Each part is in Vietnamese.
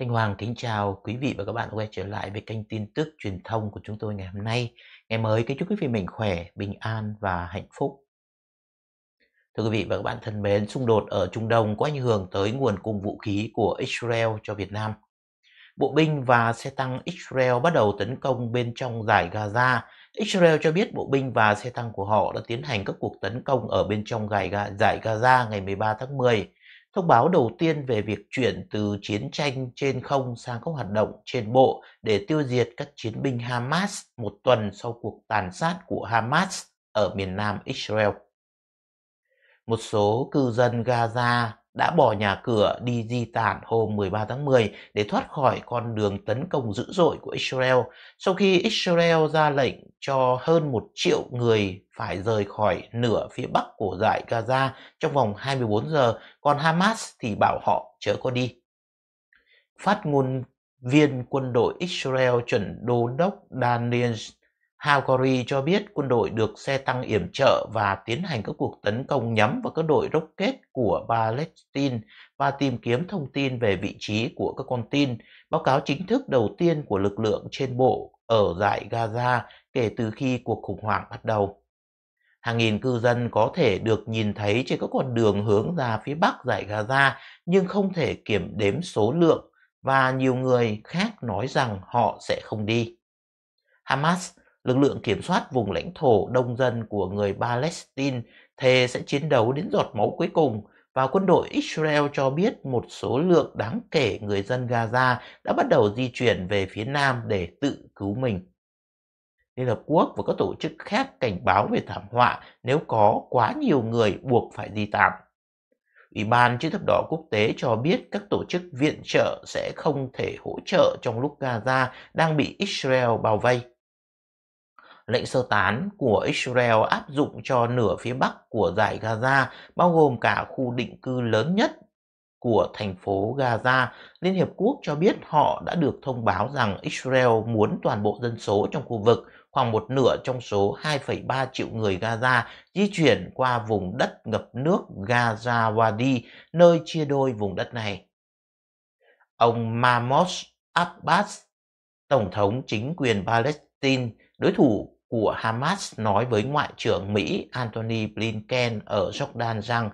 Thanh Hoàng kính chào quý vị và các bạn quay trở lại với kênh tin tức truyền thông của chúng tôi ngày hôm nay. Ngày mới kính chúc quý vị mạnh khỏe, bình an và hạnh phúc. Thưa quý vị và các bạn thân mến, xung đột ở Trung Đông có ảnh hưởng tới nguồn cung vũ khí của Israel cho Việt Nam. Bộ binh và xe tăng Israel bắt đầu tấn công bên trong giải Gaza. Israel cho biết bộ binh và xe tăng của họ đã tiến hành các cuộc tấn công ở bên trong giải Gaza ngày 13 tháng 10 Thông báo đầu tiên về việc chuyển từ chiến tranh trên không sang các hoạt động trên bộ để tiêu diệt các chiến binh Hamas một tuần sau cuộc tàn sát của Hamas ở miền nam Israel. Một số cư dân Gaza đã bỏ nhà cửa đi di tản hôm 13 tháng 10 để thoát khỏi con đường tấn công dữ dội của Israel sau khi Israel ra lệnh cho hơn một triệu người phải rời khỏi nửa phía bắc của dải Gaza trong vòng 24 giờ, còn Hamas thì bảo họ chớ có đi. Phát ngôn viên quân đội Israel chuẩn đô đốc Daniel Hagori cho biết quân đội được xe tăng yểm trợ và tiến hành các cuộc tấn công nhắm vào các đội rocket của Palestine và tìm kiếm thông tin về vị trí của các con tin, báo cáo chính thức đầu tiên của lực lượng trên bộ ở giải Gaza kể từ khi cuộc khủng hoảng bắt đầu. Hàng nghìn cư dân có thể được nhìn thấy trên các con đường hướng ra phía bắc giải Gaza nhưng không thể kiểm đếm số lượng và nhiều người khác nói rằng họ sẽ không đi. Hamas lực lượng kiểm soát vùng lãnh thổ đông dân của người Palestine thề sẽ chiến đấu đến giọt máu cuối cùng và quân đội Israel cho biết một số lượng đáng kể người dân Gaza đã bắt đầu di chuyển về phía nam để tự cứu mình. Liên Hợp Quốc và các tổ chức khác cảnh báo về thảm họa nếu có quá nhiều người buộc phải di tản. Ủy ban chữ thập đỏ quốc tế cho biết các tổ chức viện trợ sẽ không thể hỗ trợ trong lúc Gaza đang bị Israel bao vây. Lệnh sơ tán của Israel áp dụng cho nửa phía bắc của giải Gaza, bao gồm cả khu định cư lớn nhất của thành phố Gaza, Liên Hiệp Quốc cho biết họ đã được thông báo rằng Israel muốn toàn bộ dân số trong khu vực, khoảng một nửa trong số 2,3 triệu người Gaza, di chuyển qua vùng đất ngập nước Gaza Wadi, nơi chia đôi vùng đất này. Ông Mahmoud Abbas, Tổng thống chính quyền Palestine, đối thủ của Hamas nói với Ngoại trưởng Mỹ Antony Blinken ở Jordan rằng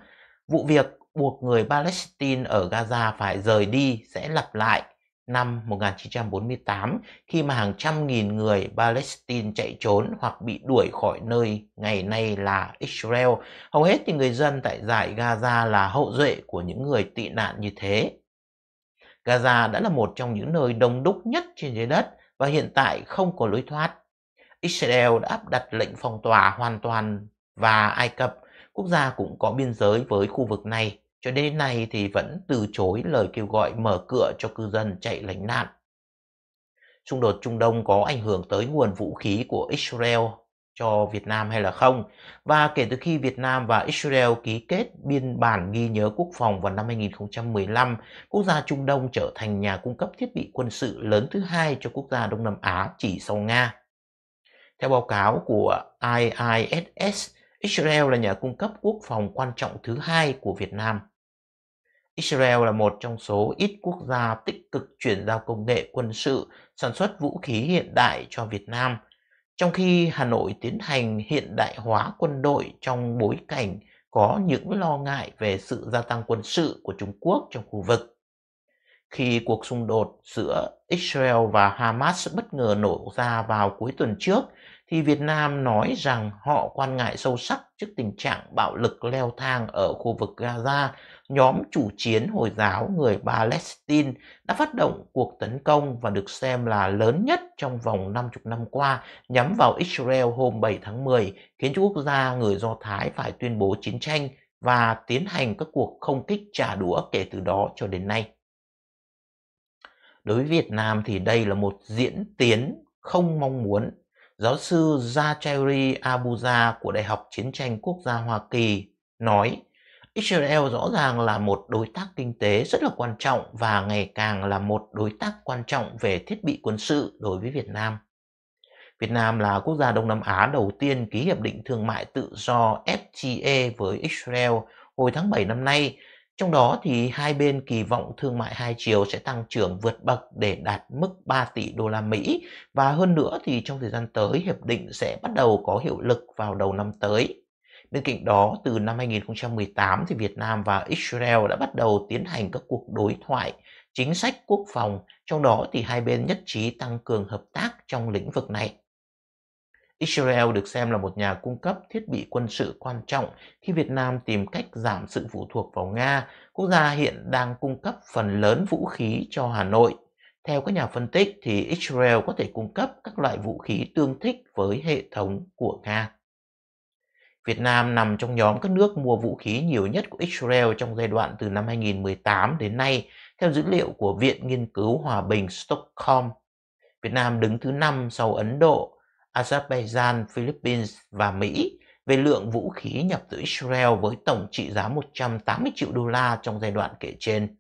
vụ việc buộc người Palestine ở Gaza phải rời đi sẽ lặp lại năm 1948 khi mà hàng trăm nghìn người Palestine chạy trốn hoặc bị đuổi khỏi nơi ngày nay là Israel. Hầu hết thì người dân tại giải Gaza là hậu duệ của những người tị nạn như thế. Gaza đã là một trong những nơi đông đúc nhất trên trái đất và hiện tại không có lối thoát Israel đã áp đặt lệnh phong tỏa hoàn toàn và Ai Cập, quốc gia cũng có biên giới với khu vực này, cho đến nay thì vẫn từ chối lời kêu gọi mở cửa cho cư dân chạy lánh nạn. Xung đột Trung Đông có ảnh hưởng tới nguồn vũ khí của Israel cho Việt Nam hay là không? Và kể từ khi Việt Nam và Israel ký kết biên bản ghi nhớ quốc phòng vào năm 2015, quốc gia Trung Đông trở thành nhà cung cấp thiết bị quân sự lớn thứ hai cho quốc gia Đông Nam Á chỉ sau Nga. Theo báo cáo của IISS, Israel là nhà cung cấp quốc phòng quan trọng thứ hai của Việt Nam. Israel là một trong số ít quốc gia tích cực chuyển giao công nghệ quân sự, sản xuất vũ khí hiện đại cho Việt Nam, trong khi Hà Nội tiến hành hiện đại hóa quân đội trong bối cảnh có những lo ngại về sự gia tăng quân sự của Trung Quốc trong khu vực. Khi cuộc xung đột giữa Israel và Hamas bất ngờ nổ ra vào cuối tuần trước, thì Việt Nam nói rằng họ quan ngại sâu sắc trước tình trạng bạo lực leo thang ở khu vực Gaza. Nhóm chủ chiến Hồi giáo người Palestine đã phát động cuộc tấn công và được xem là lớn nhất trong vòng 50 năm qua nhắm vào Israel hôm 7 tháng 10, khiến cho quốc gia người Do Thái phải tuyên bố chiến tranh và tiến hành các cuộc không kích trả đũa kể từ đó cho đến nay. Đối với Việt Nam thì đây là một diễn tiến không mong muốn Giáo sư Zachary Abuja của Đại học Chiến tranh Quốc gia Hoa Kỳ nói Israel rõ ràng là một đối tác kinh tế rất là quan trọng và ngày càng là một đối tác quan trọng về thiết bị quân sự đối với Việt Nam. Việt Nam là quốc gia Đông Nam Á đầu tiên ký hiệp định thương mại tự do FTA với Israel hồi tháng 7 năm nay trong đó thì hai bên kỳ vọng thương mại hai chiều sẽ tăng trưởng vượt bậc để đạt mức 3 tỷ đô la Mỹ và hơn nữa thì trong thời gian tới hiệp định sẽ bắt đầu có hiệu lực vào đầu năm tới. Bên cạnh đó, từ năm 2018 thì Việt Nam và Israel đã bắt đầu tiến hành các cuộc đối thoại chính sách quốc phòng, trong đó thì hai bên nhất trí tăng cường hợp tác trong lĩnh vực này. Israel được xem là một nhà cung cấp thiết bị quân sự quan trọng khi Việt Nam tìm cách giảm sự phụ thuộc vào Nga, quốc gia hiện đang cung cấp phần lớn vũ khí cho Hà Nội. Theo các nhà phân tích thì Israel có thể cung cấp các loại vũ khí tương thích với hệ thống của Nga. Việt Nam nằm trong nhóm các nước mua vũ khí nhiều nhất của Israel trong giai đoạn từ năm 2018 đến nay, theo dữ liệu của Viện Nghiên cứu Hòa bình Stockholm. Việt Nam đứng thứ 5 sau Ấn Độ, Azerbaijan, Philippines và Mỹ về lượng vũ khí nhập từ Israel với tổng trị giá 180 triệu đô la trong giai đoạn kể trên.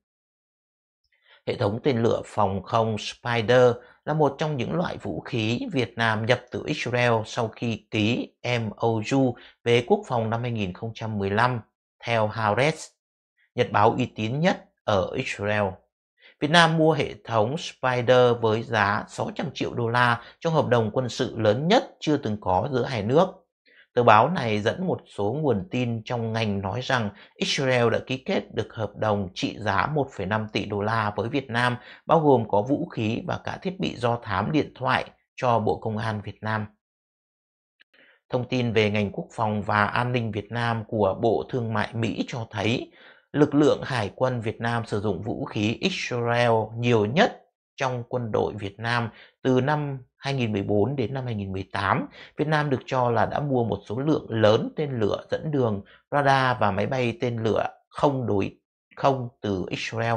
Hệ thống tên lửa phòng không Spider là một trong những loại vũ khí Việt Nam nhập từ Israel sau khi ký MOU về quốc phòng năm 2015 theo Haaretz, nhật báo uy tín nhất ở Israel. Việt Nam mua hệ thống Spider với giá 600 triệu đô la trong hợp đồng quân sự lớn nhất chưa từng có giữa hai nước. Tờ báo này dẫn một số nguồn tin trong ngành nói rằng Israel đã ký kết được hợp đồng trị giá 1,5 tỷ đô la với Việt Nam, bao gồm có vũ khí và cả thiết bị do thám điện thoại cho Bộ Công an Việt Nam. Thông tin về ngành quốc phòng và an ninh Việt Nam của Bộ Thương mại Mỹ cho thấy lực lượng hải quân Việt Nam sử dụng vũ khí Israel nhiều nhất trong quân đội Việt Nam từ năm 2014 đến năm 2018, Việt Nam được cho là đã mua một số lượng lớn tên lửa dẫn đường, radar và máy bay tên lửa không đối không từ Israel.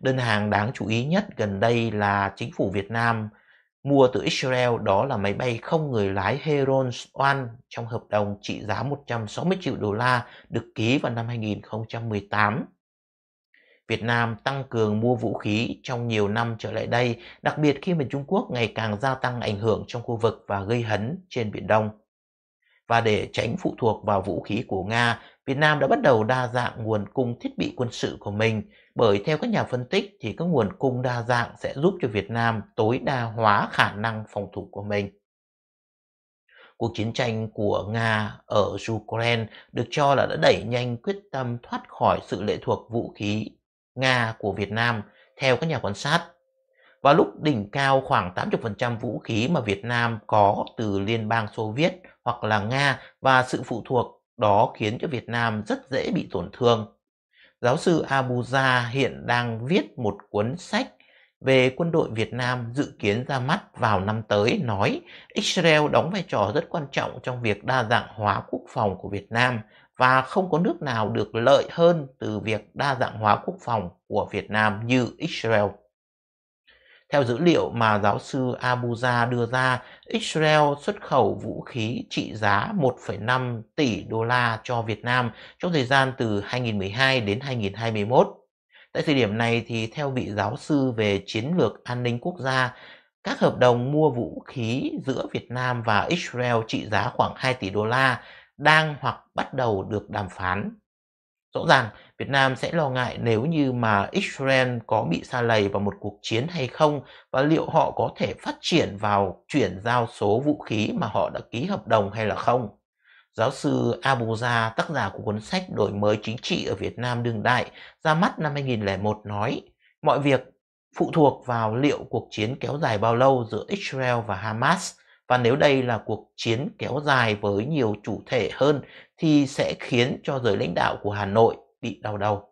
Đơn hàng đáng chú ý nhất gần đây là chính phủ Việt Nam mua từ Israel đó là máy bay không người lái Heron One trong hợp đồng trị giá 160 triệu đô la được ký vào năm 2018. Việt Nam tăng cường mua vũ khí trong nhiều năm trở lại đây, đặc biệt khi mà Trung Quốc ngày càng gia tăng ảnh hưởng trong khu vực và gây hấn trên Biển Đông. Và để tránh phụ thuộc vào vũ khí của Nga, Việt Nam đã bắt đầu đa dạng nguồn cung thiết bị quân sự của mình, bởi theo các nhà phân tích thì các nguồn cung đa dạng sẽ giúp cho Việt Nam tối đa hóa khả năng phòng thủ của mình. Cuộc chiến tranh của Nga ở Ukraine được cho là đã đẩy nhanh quyết tâm thoát khỏi sự lệ thuộc vũ khí Nga của Việt Nam theo các nhà quan sát. Và lúc đỉnh cao khoảng 80% vũ khí mà Việt Nam có từ Liên bang Xô Viết hoặc là Nga và sự phụ thuộc đó khiến cho Việt Nam rất dễ bị tổn thương Giáo sư Abuja hiện đang viết một cuốn sách về quân đội Việt Nam dự kiến ra mắt vào năm tới nói Israel đóng vai trò rất quan trọng trong việc đa dạng hóa quốc phòng của Việt Nam và không có nước nào được lợi hơn từ việc đa dạng hóa quốc phòng của Việt Nam như Israel. Theo dữ liệu mà giáo sư Abuja đưa ra, Israel xuất khẩu vũ khí trị giá 1,5 tỷ đô la cho Việt Nam trong thời gian từ 2012 đến 2021. Tại thời điểm này thì theo vị giáo sư về chiến lược an ninh quốc gia, các hợp đồng mua vũ khí giữa Việt Nam và Israel trị giá khoảng 2 tỷ đô la đang hoặc bắt đầu được đàm phán Rõ ràng Việt Nam sẽ lo ngại nếu như mà Israel có bị xa lầy vào một cuộc chiến hay không và liệu họ có thể phát triển vào chuyển giao số vũ khí mà họ đã ký hợp đồng hay là không. Giáo sư Abuja, tác giả của cuốn sách Đổi mới chính trị ở Việt Nam đương đại, ra mắt năm 2001 nói, mọi việc phụ thuộc vào liệu cuộc chiến kéo dài bao lâu giữa Israel và Hamas – và nếu đây là cuộc chiến kéo dài với nhiều chủ thể hơn thì sẽ khiến cho giới lãnh đạo của Hà Nội bị đau đầu.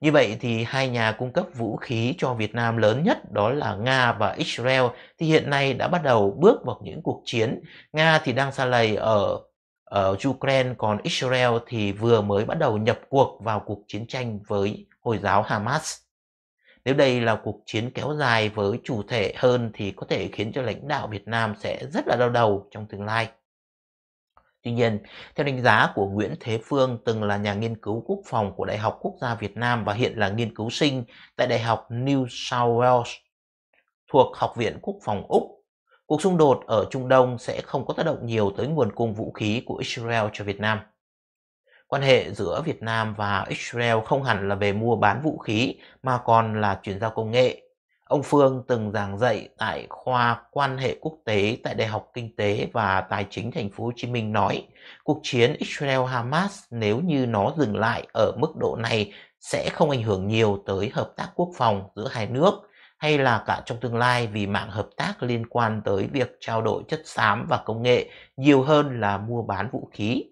Như vậy thì hai nhà cung cấp vũ khí cho Việt Nam lớn nhất đó là Nga và Israel thì hiện nay đã bắt đầu bước vào những cuộc chiến. Nga thì đang xa lầy ở ở Ukraine còn Israel thì vừa mới bắt đầu nhập cuộc vào cuộc chiến tranh với Hồi giáo Hamas. Nếu đây là cuộc chiến kéo dài với chủ thể hơn thì có thể khiến cho lãnh đạo Việt Nam sẽ rất là đau đầu trong tương lai. Tuy nhiên, theo đánh giá của Nguyễn Thế Phương từng là nhà nghiên cứu quốc phòng của Đại học Quốc gia Việt Nam và hiện là nghiên cứu sinh tại Đại học New South Wales thuộc Học viện Quốc phòng Úc, cuộc xung đột ở Trung Đông sẽ không có tác động nhiều tới nguồn cung vũ khí của Israel cho Việt Nam. Quan hệ giữa Việt Nam và Israel không hẳn là về mua bán vũ khí mà còn là chuyển giao công nghệ. Ông Phương từng giảng dạy tại khoa quan hệ quốc tế tại Đại học Kinh tế và Tài chính Thành phố Hồ Chí Minh nói, cuộc chiến Israel Hamas nếu như nó dừng lại ở mức độ này sẽ không ảnh hưởng nhiều tới hợp tác quốc phòng giữa hai nước hay là cả trong tương lai vì mạng hợp tác liên quan tới việc trao đổi chất xám và công nghệ nhiều hơn là mua bán vũ khí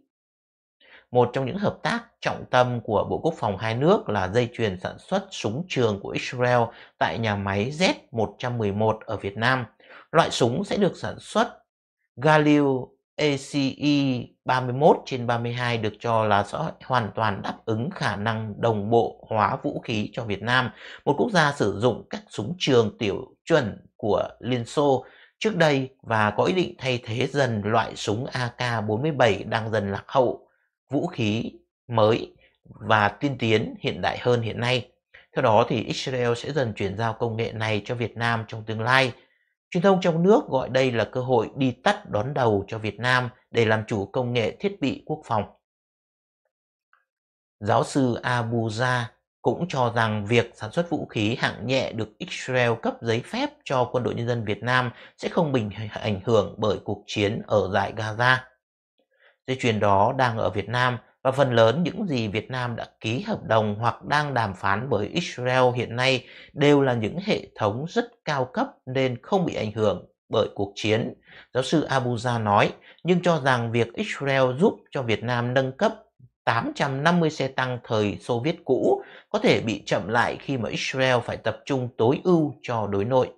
một trong những hợp tác trọng tâm của Bộ Quốc phòng hai nước là dây chuyền sản xuất súng trường của Israel tại nhà máy Z111 ở Việt Nam. Loại súng sẽ được sản xuất Galil ACE 31 trên 32 được cho là sẽ hoàn toàn đáp ứng khả năng đồng bộ hóa vũ khí cho Việt Nam, một quốc gia sử dụng các súng trường tiểu chuẩn của Liên Xô trước đây và có ý định thay thế dần loại súng AK-47 đang dần lạc hậu vũ khí mới và tiên tiến hiện đại hơn hiện nay. Theo đó thì Israel sẽ dần chuyển giao công nghệ này cho Việt Nam trong tương lai. Truyền thông trong nước gọi đây là cơ hội đi tắt đón đầu cho Việt Nam để làm chủ công nghệ thiết bị quốc phòng. Giáo sư Abuja cũng cho rằng việc sản xuất vũ khí hạng nhẹ được Israel cấp giấy phép cho quân đội nhân dân Việt Nam sẽ không bình ảnh hưởng bởi cuộc chiến ở giải Gaza. Dây chuyền đó đang ở Việt Nam và phần lớn những gì Việt Nam đã ký hợp đồng hoặc đang đàm phán với Israel hiện nay đều là những hệ thống rất cao cấp nên không bị ảnh hưởng bởi cuộc chiến. Giáo sư Abuja nói, nhưng cho rằng việc Israel giúp cho Việt Nam nâng cấp 850 xe tăng thời Xô Viết cũ có thể bị chậm lại khi mà Israel phải tập trung tối ưu cho đối nội.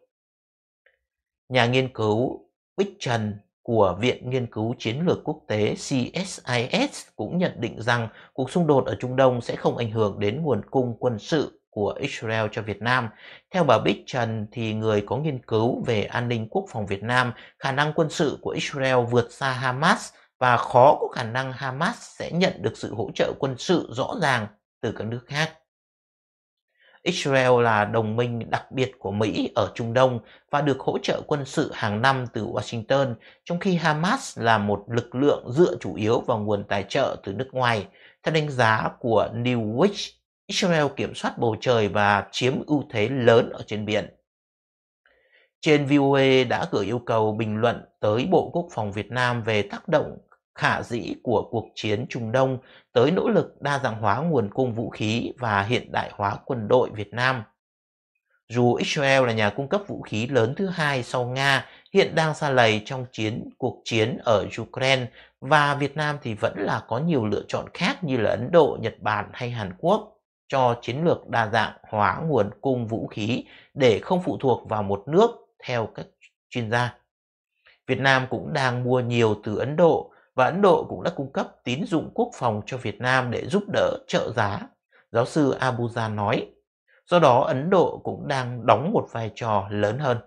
Nhà nghiên cứu Bích Trần của Viện Nghiên cứu Chiến lược Quốc tế CSIS cũng nhận định rằng cuộc xung đột ở Trung Đông sẽ không ảnh hưởng đến nguồn cung quân sự của Israel cho Việt Nam. Theo bà Bích Trần thì người có nghiên cứu về an ninh quốc phòng Việt Nam, khả năng quân sự của Israel vượt xa Hamas và khó có khả năng Hamas sẽ nhận được sự hỗ trợ quân sự rõ ràng từ các nước khác. Israel là đồng minh đặc biệt của Mỹ ở Trung Đông và được hỗ trợ quân sự hàng năm từ Washington, trong khi Hamas là một lực lượng dựa chủ yếu vào nguồn tài trợ từ nước ngoài. Theo đánh giá của Newwich, Israel kiểm soát bầu trời và chiếm ưu thế lớn ở trên biển. Trên VOA đã gửi yêu cầu bình luận tới Bộ Quốc phòng Việt Nam về tác động khả dĩ của cuộc chiến Trung Đông tới nỗ lực đa dạng hóa nguồn cung vũ khí và hiện đại hóa quân đội Việt Nam. Dù Israel là nhà cung cấp vũ khí lớn thứ hai sau Nga, hiện đang xa lầy trong chiến cuộc chiến ở Ukraine và Việt Nam thì vẫn là có nhiều lựa chọn khác như là Ấn Độ, Nhật Bản hay Hàn Quốc cho chiến lược đa dạng hóa nguồn cung vũ khí để không phụ thuộc vào một nước theo các chuyên gia. Việt Nam cũng đang mua nhiều từ Ấn Độ, và Ấn Độ cũng đã cung cấp tín dụng quốc phòng cho Việt Nam để giúp đỡ trợ giá, giáo sư Abuja nói. Do đó Ấn Độ cũng đang đóng một vai trò lớn hơn.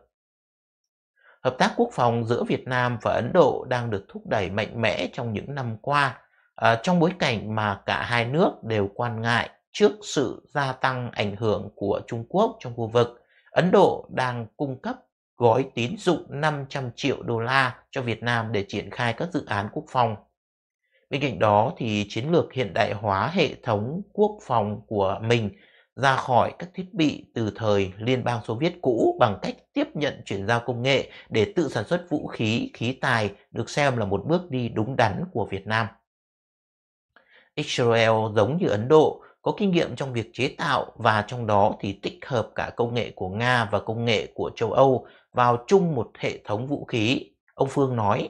Hợp tác quốc phòng giữa Việt Nam và Ấn Độ đang được thúc đẩy mạnh mẽ trong những năm qua, à, trong bối cảnh mà cả hai nước đều quan ngại trước sự gia tăng ảnh hưởng của Trung Quốc trong khu vực. Ấn Độ đang cung cấp gói tín dụng 500 triệu đô la cho Việt Nam để triển khai các dự án quốc phòng. Bên cạnh đó thì chiến lược hiện đại hóa hệ thống quốc phòng của mình ra khỏi các thiết bị từ thời Liên bang Xô Viết cũ bằng cách tiếp nhận chuyển giao công nghệ để tự sản xuất vũ khí, khí tài được xem là một bước đi đúng đắn của Việt Nam. Israel giống như Ấn Độ có kinh nghiệm trong việc chế tạo và trong đó thì tích hợp cả công nghệ của Nga và công nghệ của châu Âu vào chung một hệ thống vũ khí. Ông Phương nói,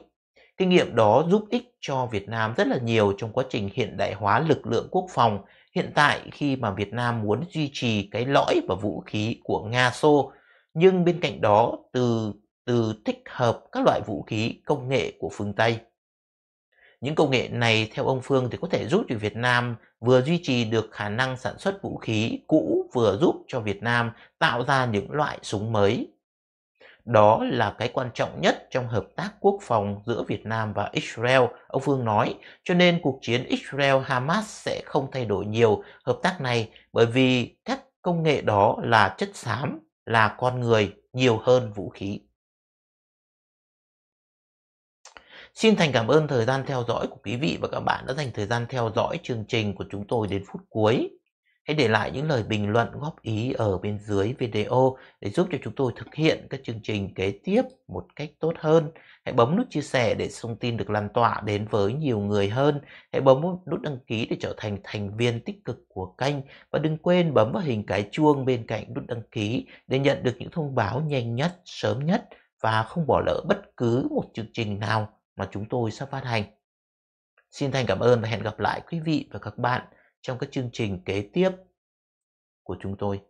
kinh nghiệm đó giúp ích cho Việt Nam rất là nhiều trong quá trình hiện đại hóa lực lượng quốc phòng hiện tại khi mà Việt Nam muốn duy trì cái lõi và vũ khí của Nga Xô. Nhưng bên cạnh đó, từ từ thích hợp các loại vũ khí công nghệ của phương Tây. Những công nghệ này theo ông Phương thì có thể giúp cho Việt Nam vừa duy trì được khả năng sản xuất vũ khí cũ vừa giúp cho Việt Nam tạo ra những loại súng mới đó là cái quan trọng nhất trong hợp tác quốc phòng giữa Việt Nam và Israel, ông Phương nói. Cho nên cuộc chiến Israel-Hamas sẽ không thay đổi nhiều hợp tác này bởi vì các công nghệ đó là chất xám, là con người nhiều hơn vũ khí. Xin thành cảm ơn thời gian theo dõi của quý vị và các bạn đã dành thời gian theo dõi chương trình của chúng tôi đến phút cuối. Hãy để lại những lời bình luận góp ý ở bên dưới video để giúp cho chúng tôi thực hiện các chương trình kế tiếp một cách tốt hơn. Hãy bấm nút chia sẻ để thông tin được lan tỏa đến với nhiều người hơn. Hãy bấm nút đăng ký để trở thành thành viên tích cực của kênh và đừng quên bấm vào hình cái chuông bên cạnh nút đăng ký để nhận được những thông báo nhanh nhất, sớm nhất và không bỏ lỡ bất cứ một chương trình nào mà chúng tôi sắp phát hành. Xin thành cảm ơn và hẹn gặp lại quý vị và các bạn trong các chương trình kế tiếp của chúng tôi